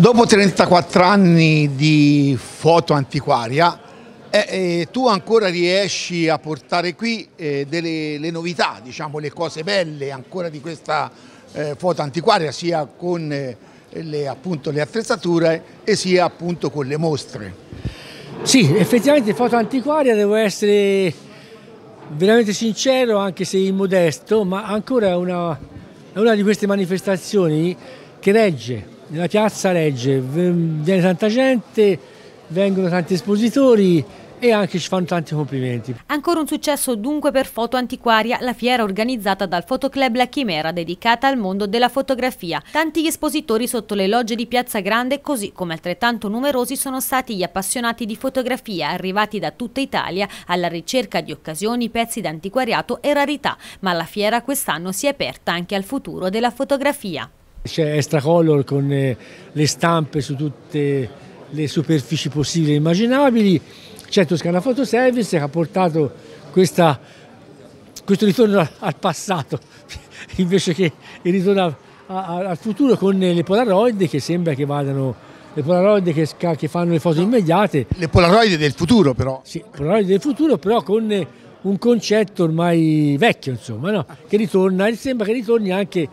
Dopo 34 anni di foto antiquaria, eh, eh, tu ancora riesci a portare qui eh, delle le novità, diciamo, le cose belle ancora di questa eh, foto antiquaria, sia con eh, le, appunto, le attrezzature e sia appunto con le mostre. Sì, effettivamente foto antiquaria devo essere veramente sincero, anche se immodesto, ma ancora è una, è una di queste manifestazioni che regge nella piazza regge, viene tanta gente, vengono tanti espositori e anche ci fanno tanti complimenti. Ancora un successo dunque per Foto Antiquaria, la fiera organizzata dal Fotoclub La Chimera dedicata al mondo della fotografia. Tanti gli espositori sotto le logge di Piazza Grande, così come altrettanto numerosi sono stati gli appassionati di fotografia arrivati da tutta Italia alla ricerca di occasioni, pezzi d'antiquariato e rarità, ma la fiera quest'anno si è aperta anche al futuro della fotografia. C'è Extracolor con eh, le stampe su tutte le superfici possibili e immaginabili, c'è Toscana Photoservice che ha portato questa, questo ritorno al passato invece che il ritorno al futuro con eh, le Polaroid che sembra che vadano le Polaroid che, che fanno le foto no, immediate. Le Polaroid del futuro però. Sì, Polaroid del futuro però con eh, un concetto ormai vecchio insomma, no? che ritorna e sembra che ritorni anche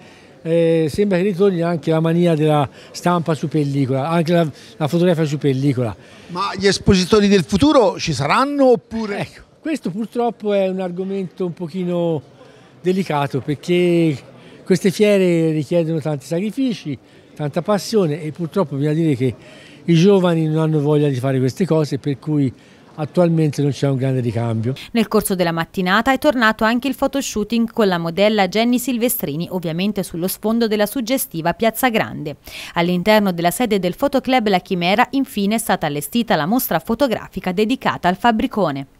eh, sembra che ritorni anche la mania della stampa su pellicola, anche la, la fotografia su pellicola. Ma gli espositori del futuro ci saranno oppure? Ecco, questo purtroppo è un argomento un pochino delicato perché queste fiere richiedono tanti sacrifici, tanta passione e purtroppo bisogna dire che i giovani non hanno voglia di fare queste cose per cui attualmente non c'è un grande ricambio. Nel corso della mattinata è tornato anche il photoshooting con la modella Jenny Silvestrini, ovviamente sullo sfondo della suggestiva Piazza Grande. All'interno della sede del Fotoclub La Chimera infine è stata allestita la mostra fotografica dedicata al fabbricone.